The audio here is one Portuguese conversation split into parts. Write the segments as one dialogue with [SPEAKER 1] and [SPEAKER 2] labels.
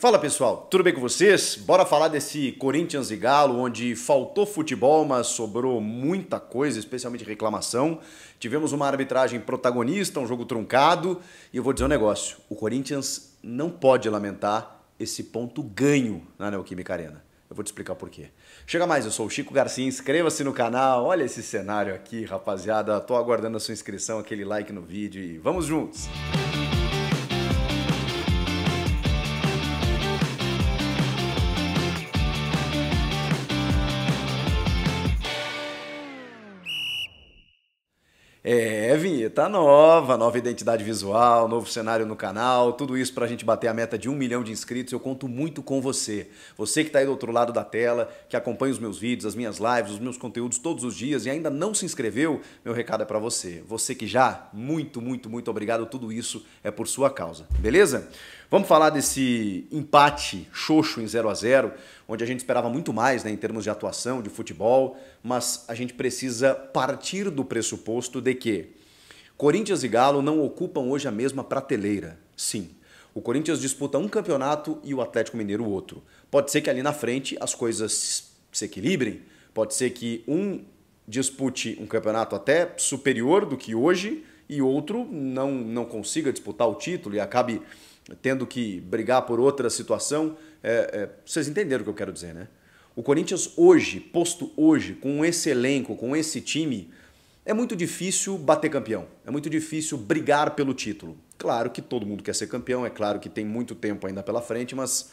[SPEAKER 1] Fala pessoal, tudo bem com vocês? Bora falar desse Corinthians e Galo, onde faltou futebol, mas sobrou muita coisa, especialmente reclamação. Tivemos uma arbitragem protagonista, um jogo truncado, e eu vou dizer um negócio: o Corinthians não pode lamentar esse ponto ganho na Neoquímica Arena. Eu vou te explicar por quê. Chega mais, eu sou o Chico Garcia, inscreva-se no canal. Olha esse cenário aqui, rapaziada. Tô aguardando a sua inscrição, aquele like no vídeo e vamos juntos. Música É, vinheta nova, nova identidade visual, novo cenário no canal, tudo isso para a gente bater a meta de um milhão de inscritos. Eu conto muito com você. Você que está aí do outro lado da tela, que acompanha os meus vídeos, as minhas lives, os meus conteúdos todos os dias e ainda não se inscreveu, meu recado é para você. Você que já, muito, muito, muito obrigado. Tudo isso é por sua causa, beleza? Vamos falar desse empate xoxo em 0 a 0 onde a gente esperava muito mais né, em termos de atuação, de futebol, mas a gente precisa partir do pressuposto de que Corinthians e Galo não ocupam hoje a mesma prateleira. Sim, o Corinthians disputa um campeonato e o Atlético Mineiro outro. Pode ser que ali na frente as coisas se equilibrem, pode ser que um dispute um campeonato até superior do que hoje e outro não, não consiga disputar o título e acabe tendo que brigar por outra situação. É, é, vocês entenderam o que eu quero dizer, né? O Corinthians hoje, posto hoje, com esse elenco, com esse time, é muito difícil bater campeão. É muito difícil brigar pelo título. Claro que todo mundo quer ser campeão, é claro que tem muito tempo ainda pela frente, mas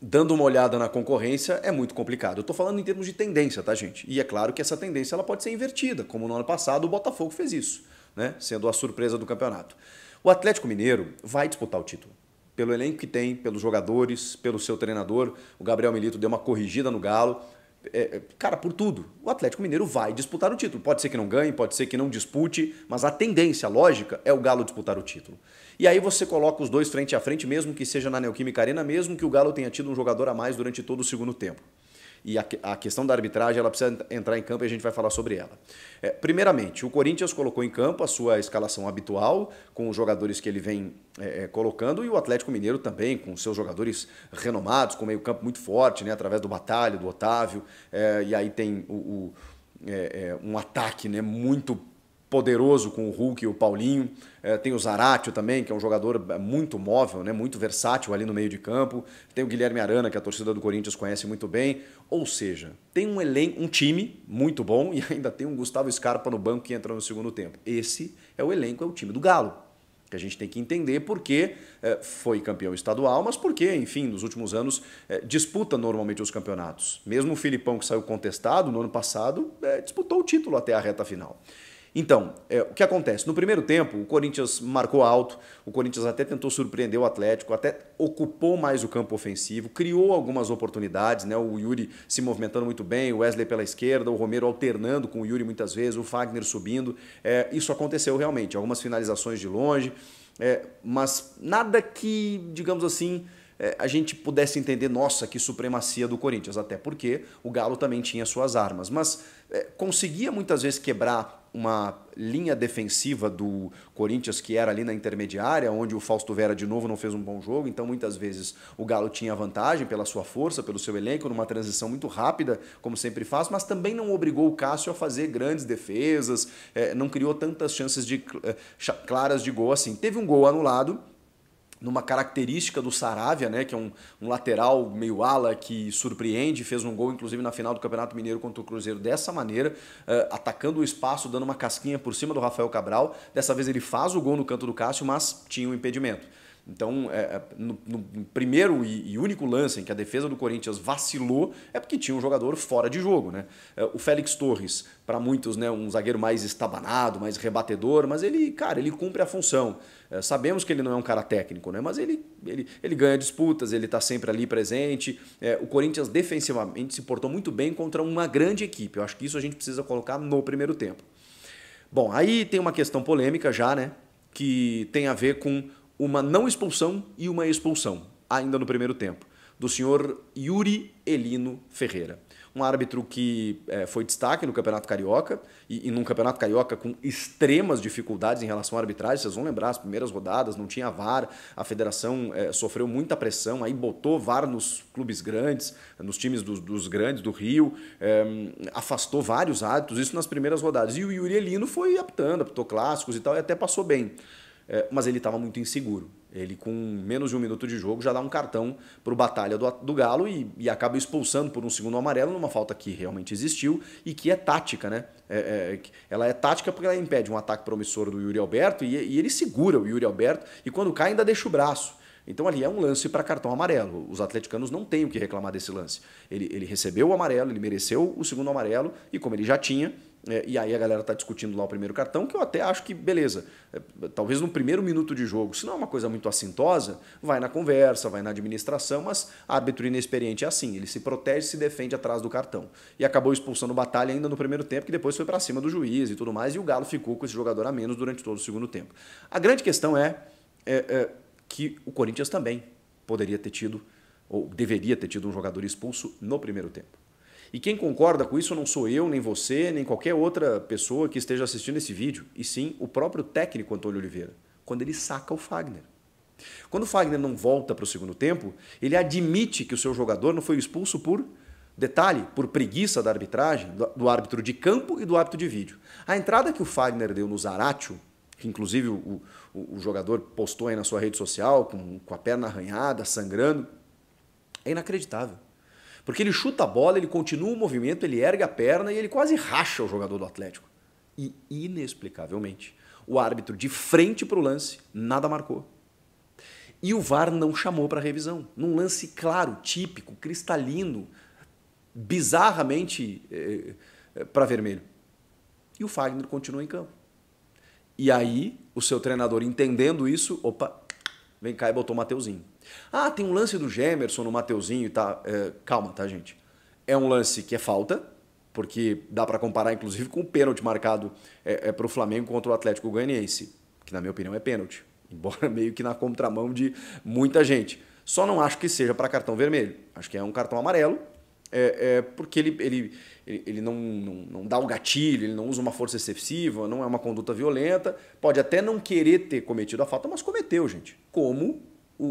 [SPEAKER 1] dando uma olhada na concorrência é muito complicado. Eu estou falando em termos de tendência, tá, gente? E é claro que essa tendência ela pode ser invertida, como no ano passado o Botafogo fez isso, né? Sendo a surpresa do campeonato. O Atlético Mineiro vai disputar o título. Pelo elenco que tem, pelos jogadores, pelo seu treinador. O Gabriel Milito deu uma corrigida no Galo. É, é, cara, por tudo. O Atlético Mineiro vai disputar o título. Pode ser que não ganhe, pode ser que não dispute, mas a tendência, a lógica, é o Galo disputar o título. E aí você coloca os dois frente a frente, mesmo que seja na Neoquímica Arena, mesmo que o Galo tenha tido um jogador a mais durante todo o segundo tempo e a, a, questão da arbitragem ela precisa entrar em campo e a gente vai falar sobre ela. É, primeiramente, o Corinthians colocou em campo a sua escalação habitual, com os jogadores que ele vem é, é colocando, e o Atlético Mineiro também, com seus jogadores renomados, com meio campo muito forte, né, através do Batalha, do Otávio, é, e aí tem o, o é, é, um ataque né, muito poderoso com o Hulk e o Paulinho. É, tem o Zaratio também, que é um jogador é, muito móvel, né? muito versátil ali no meio de campo. Tem o Guilherme Arana, que a torcida do Corinthians conhece muito bem. Ou seja, tem um elenco, um time muito bom e ainda tem um Gustavo Scarpa no banco que entra no segundo tempo. Esse é o elenco, é o time do Galo. Que a gente tem que entender porque é, foi campeão estadual, mas porque, enfim, nos últimos anos é, disputa normalmente os campeonatos. Mesmo o Filipão, que saiu contestado no ano passado, é, disputou o título até a reta final. Então, é, o que acontece? No primeiro tempo, o Corinthians marcou alto, o Corinthians até tentou surpreender o Atlético, até ocupou mais o campo ofensivo, criou algumas oportunidades, né? O Yuri se movimentando muito bem, o Wesley pela esquerda, o Romero alternando com o Yuri muitas vezes, o Fagner subindo. É, isso aconteceu realmente, algumas finalizações de longe, é, mas nada que, digamos assim, é, a gente pudesse entender, nossa, que supremacia do Corinthians, até porque o Galo também tinha suas armas, mas é, conseguia muitas vezes quebrar uma linha defensiva do Corinthians que era ali na intermediária, onde o Fausto Vera de novo não fez um bom jogo, então muitas vezes o Galo tinha vantagem pela sua força, pelo seu elenco, numa transição muito rápida, como sempre faz, mas também não obrigou o Cássio a fazer grandes defesas, eh, não criou tantas chances de, eh, claras de gol assim. Teve um gol anulado, numa característica do Saravia, né, que é um, um, lateral meio ala que surpreende, fez um gol inclusive na final do Campeonato Mineiro contra o Cruzeiro dessa maneira, uh, atacando o espaço, dando uma casquinha por cima do Rafael Cabral. Dessa vez ele faz o gol no canto do Cássio, mas tinha um impedimento. Então, é, é, no, no, primeiro e, único lance em que a defesa do Corinthians vacilou é porque tinha um jogador fora de jogo. Né? É, o Félix Torres, para muitos, né, um zagueiro mais estabanado, mais rebatedor, mas ele, cara, ele cumpre a função. É, sabemos que ele não é um cara técnico, né? mas ele, ele, ele ganha disputas, ele está sempre ali presente. É, o Corinthians defensivamente se portou muito bem contra uma grande equipe. Eu acho que isso a gente precisa colocar no primeiro tempo. Bom, aí tem uma questão polêmica já, né? Que tem a ver com uma não expulsão e uma expulsão, ainda no primeiro tempo, do senhor Yuri Elino Ferreira. Um árbitro que é, foi destaque no Campeonato Carioca, e, e num Campeonato Carioca com extremas dificuldades em relação à arbitragem. Vocês vão lembrar, as primeiras rodadas não tinha VAR, a federação é, sofreu muita pressão, aí botou VAR nos clubes grandes, nos times dos, dos grandes, do Rio, é, afastou vários árbitros, isso nas primeiras rodadas. E o Yuri Elino foi aptando, apitou clássicos e tal, e até passou bem. É, mas ele estava muito inseguro. Ele, com menos de um minuto de jogo, já dá um cartão para o Batalha do, do Galo e, e, acaba expulsando por um segundo amarelo numa falta que realmente existiu e que é tática, né? É, é, ela é tática porque ela impede um ataque promissor do Yuri Alberto e, e ele segura o Yuri Alberto e quando cai ainda deixa o braço. Então ali é um lance para cartão amarelo. Os atleticanos não têm o que reclamar desse lance. Ele, ele recebeu o amarelo, ele mereceu o segundo amarelo e como ele já tinha, é, e aí a galera tá discutindo lá o primeiro cartão, que eu até acho que, beleza, é, talvez no primeiro minuto de jogo, se não é uma coisa muito assintosa, vai na conversa, vai na administração, mas árbitro inexperiente é assim, ele se protege se defende atrás do cartão. E acabou expulsando batalha ainda no primeiro tempo, que depois foi para cima do juiz e tudo mais, e o Galo ficou com esse jogador a menos durante todo o segundo tempo. A grande questão é, é, é que o Corinthians também poderia ter tido, ou deveria ter tido um jogador expulso no primeiro tempo. E quem concorda com isso não sou eu, nem você, nem qualquer outra pessoa que esteja assistindo esse vídeo, e sim o próprio técnico Antônio Oliveira, quando ele saca o Fagner. Quando o Fagner não volta para o segundo tempo, ele admite que o seu jogador não foi expulso por detalhe, por preguiça da arbitragem, do árbitro de campo e do árbitro de vídeo. A entrada que o Fagner deu no Zaratio, que inclusive o, o, o, jogador postou aí na sua rede social, com, com a perna arranhada, sangrando, é inacreditável. Porque ele chuta a bola, ele continua o movimento, ele ergue a perna e ele quase racha o jogador do Atlético. E, inexplicavelmente, o árbitro de frente para o lance nada marcou. E o VAR não chamou para revisão. Num lance claro, típico, cristalino, bizarramente é, eh, é, eh, para vermelho. E o Fagner continua em campo. E aí, o seu treinador, entendendo isso, opa, Vem cá e botou o Mateuzinho. Ah, tem um lance do Gemerson no Mateuzinho e tá. É, calma, tá, gente? É um lance que é falta, porque dá para comparar inclusive com o pênalti marcado é, é para o Flamengo contra o Atlético Goianiense, que na minha opinião é pênalti, embora meio que na contramão de muita gente. Só não acho que seja para cartão vermelho. Acho que é um cartão amarelo é, é porque ele, ele, ele não, não, não, dá o gatilho, ele não usa uma força excessiva, não é uma conduta violenta, pode até não querer ter cometido a falta, mas cometeu, gente. Como o,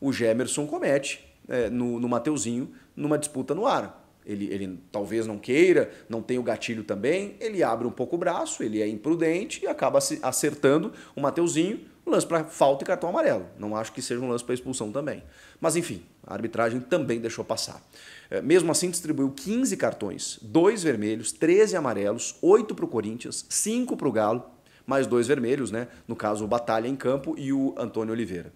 [SPEAKER 1] o, o Gemerson comete é, no, no Mateuzinho numa disputa no ar. Ele, ele talvez não queira, não tem o gatilho também, ele abre um pouco o braço, ele é imprudente e acaba acertando o Mateuzinho lance para falta e cartão amarelo. Não acho que seja um lance para expulsão também. Mas enfim, a arbitragem também deixou passar. É, mesmo assim, distribuiu 15 cartões, 2 vermelhos, 13 amarelos, 8 para o Corinthians, 5 para o Galo, mais dois vermelhos, né? No caso, o Batalha em campo e o Antônio Oliveira.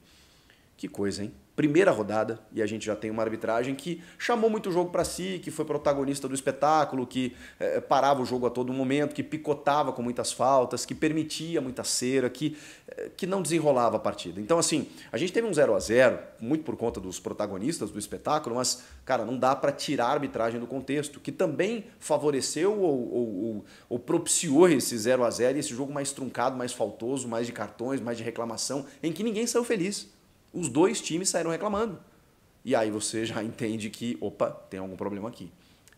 [SPEAKER 1] Que coisa, hein? primeira rodada e a gente já tem uma arbitragem que chamou muito o jogo para si, que foi protagonista do espetáculo, que é, parava o jogo a todo momento, que picotava com muitas faltas, que permitia muita cera, que, é, que não desenrolava a partida. Então, assim, a gente teve um 0 a 0 muito por conta dos protagonistas do espetáculo, mas, cara, não dá para tirar a arbitragem do contexto, que também favoreceu ou, ou, ou, ou propiciou esse 0 a 0 esse jogo mais truncado, mais faltoso, mais de cartões, mais de reclamação, em que ninguém saiu feliz. Os dois times saíram reclamando. E aí você já entende que, opa, tem algum problema aqui.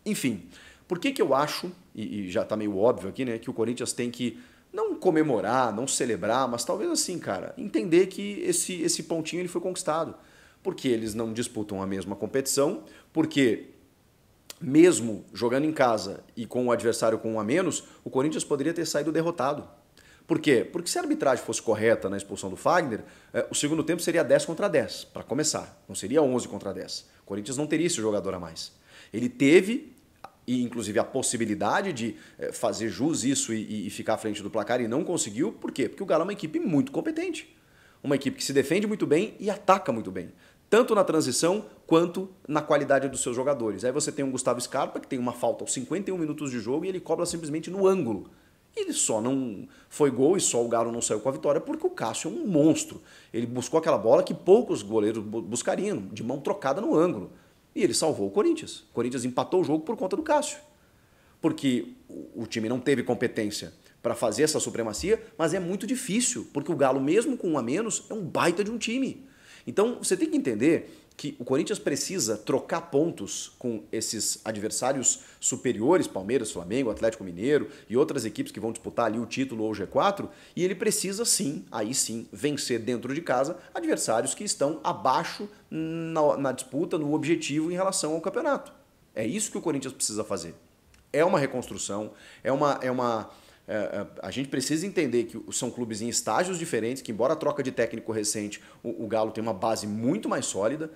[SPEAKER 1] Enfim, por que, que eu acho, e, e já está meio óbvio aqui, né, que o Corinthians tem que não comemorar, não celebrar, mas talvez assim, cara, entender que esse, esse pontinho ele foi conquistado. Porque eles não disputam a mesma competição, porque mesmo jogando em casa e com o adversário com um a menos, o Corinthians poderia ter saído derrotado. Por quê? Porque se a arbitragem fosse correta na expulsão do Fagner, eh, o segundo tempo seria 10 contra 10, para começar. Não seria 11 contra 10. O Corinthians não teria esse jogador a mais. Ele teve, e inclusive a possibilidade de eh, fazer jus isso e, e ficar à frente do placar, e não conseguiu. Por quê? Porque o Galo é uma equipe muito competente. Uma equipe que se defende muito bem e ataca muito bem tanto na transição quanto na qualidade dos seus jogadores. Aí você tem um Gustavo Scarpa, que tem uma falta aos 51 minutos de jogo e ele cobra simplesmente no ângulo. Ele só não foi gol e só o Galo não saiu com a vitória porque o Cássio é um monstro. Ele buscou aquela bola que poucos goleiros buscariam, de mão trocada no ângulo. E ele salvou o Corinthians. O Corinthians empatou o jogo por conta do Cássio. Porque o time não teve competência para fazer essa supremacia, mas é muito difícil, porque o Galo, mesmo com um a menos, é um baita de um time. Então você tem que entender que o Corinthians precisa trocar pontos com esses adversários superiores, Palmeiras, Flamengo, Atlético Mineiro e outras equipes que vão disputar ali o título ou o G4, e ele precisa sim, aí sim, vencer dentro de casa adversários que estão abaixo na, na disputa, no objetivo em relação ao campeonato. É isso que o Corinthians precisa fazer. É uma reconstrução, é uma. É uma é, é, a gente precisa entender que são clubes em estágios diferentes, que embora a troca de técnico recente, o, Galo tem uma base muito mais sólida.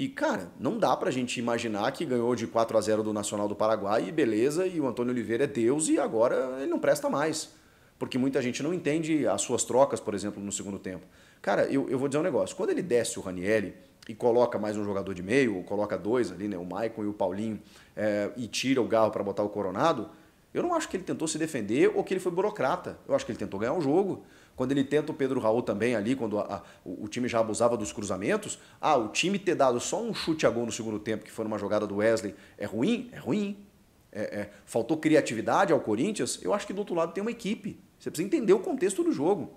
[SPEAKER 1] E, cara, não dá pra gente imaginar que ganhou de 4 a 0 do Nacional do Paraguai e beleza, e o Antônio Oliveira é Deus e agora ele não presta mais. Porque muita gente não entende as suas trocas, por exemplo, no segundo tempo. Cara, eu, eu vou dizer um negócio. Quando ele desce o Ranielli e coloca mais um jogador de meio, ou coloca dois ali, né, o Maicon e o Paulinho, é, e tira o Garro para botar o Coronado, eu não acho que ele tentou se defender ou que ele foi burocrata. Eu acho que ele tentou ganhar o jogo. Quando ele tenta o Pedro Raul também ali, quando a, a, o time já abusava dos cruzamentos, ah, o time ter dado só um chute a gol no segundo tempo, que foi numa jogada do Wesley, é ruim? É ruim. É, é, faltou criatividade ao Corinthians? Eu acho que do outro lado tem uma equipe. Você precisa entender o contexto do jogo.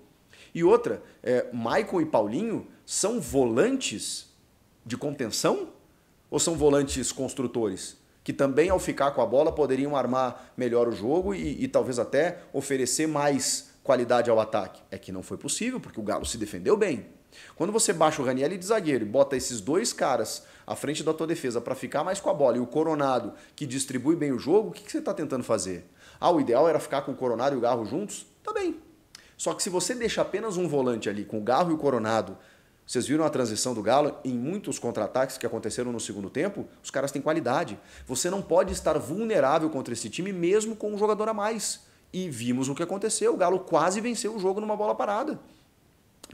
[SPEAKER 1] E outra, é, Michael e Paulinho são volantes de contenção ou são volantes construtores? Que também, ao ficar com a bola, poderiam armar melhor o jogo e, e talvez até oferecer mais qualidade ao ataque? É que não foi possível, porque o Galo se defendeu bem. Quando você baixa o Raniel de zagueiro e bota esses dois caras à frente da tua defesa para ficar mais com a bola e o Coronado que distribui bem o jogo, o que, que você está tentando fazer? Ah, o ideal era ficar com o Coronado e o Garro juntos? Tá bem. Só que se você deixa apenas um volante ali com o Garro e o Coronado, vocês viram a transição do Galo em muitos contra-ataques que aconteceram no segundo tempo? Os caras têm qualidade. Você não pode estar vulnerável contra esse time mesmo com um jogador a mais. E vimos o que aconteceu. O Galo quase venceu o jogo numa bola parada.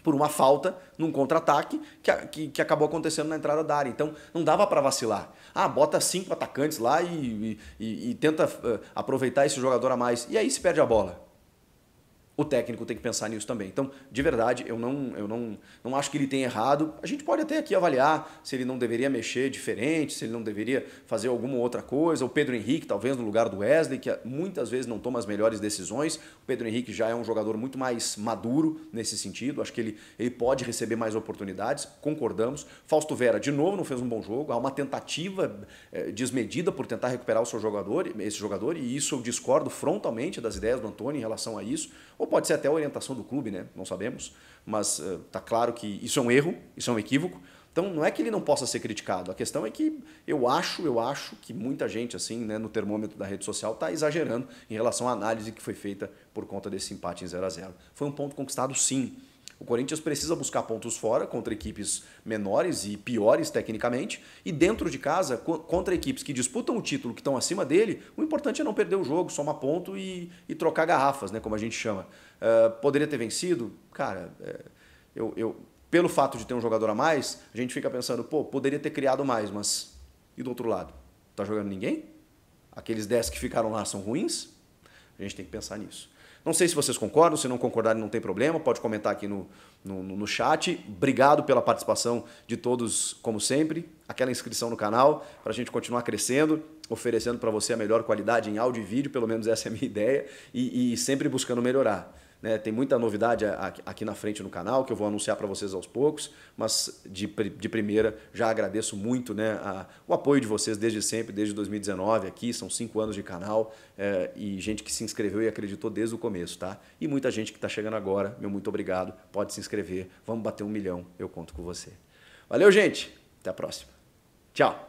[SPEAKER 1] Por uma falta num contra-ataque que, que, que, acabou acontecendo na entrada da área. Então não dava para vacilar. Ah, bota cinco atacantes lá e, e, e, e tenta uh, aproveitar esse jogador a mais. E aí se perde a bola o técnico tem que pensar nisso também. Então, de verdade, eu não, eu não, não acho que ele tenha errado. A gente pode até aqui avaliar se ele não deveria mexer diferente, se ele não deveria fazer alguma outra coisa. O Pedro Henrique, talvez no lugar do Wesley, que muitas vezes não toma as melhores decisões. O Pedro Henrique já é um jogador muito mais maduro nesse sentido. Acho que ele, ele pode receber mais oportunidades. Concordamos. Fausto Vera, de novo, não fez um bom jogo. Há uma tentativa eh, desmedida por tentar recuperar o seu jogador, esse jogador, e isso eu discordo frontalmente das ideias do Antônio em relação a isso. O pode ser até a orientação do clube, né? Não sabemos. Mas está eh, claro que isso é um erro, isso é um equívoco. Então não é que ele não possa ser criticado. A questão é que eu acho, eu acho que muita gente assim, né, no termômetro da rede social está exagerando em relação à análise que foi feita por conta desse empate em 0 a 0. Foi um ponto conquistado sim. O Corinthians precisa buscar pontos fora contra equipes menores e piores tecnicamente, e dentro de casa, contra equipes que disputam o título, que estão acima dele, o importante é não perder o jogo, somar ponto e, e trocar garrafas, né, como a gente chama. Uh, poderia ter vencido? Cara, é, eu, eu, pelo fato de ter um jogador a mais, a gente fica pensando, pô, poderia ter criado mais, mas e do outro lado? Tá jogando ninguém? Aqueles 10 que ficaram lá são ruins? A gente tem que pensar nisso. Não sei se vocês concordam, se não concordarem, não tem problema, pode comentar aqui no, no, no chat. Obrigado pela participação de todos, como sempre. Aquela inscrição no canal, para a gente continuar crescendo, oferecendo para você a melhor qualidade em áudio e vídeo, pelo menos essa é a minha ideia, e, e sempre buscando melhorar. Né? Tem muita novidade aqui na frente no canal que eu vou anunciar para vocês aos poucos, mas de, de primeira já agradeço muito né, a, o apoio de vocês desde sempre, desde 2019 aqui, são cinco anos de canal é, e gente que se inscreveu e acreditou desde o começo, tá? E muita gente que está chegando agora, meu muito obrigado, pode se inscrever, vamos bater um milhão, eu conto com você. Valeu, gente, até a próxima. Tchau!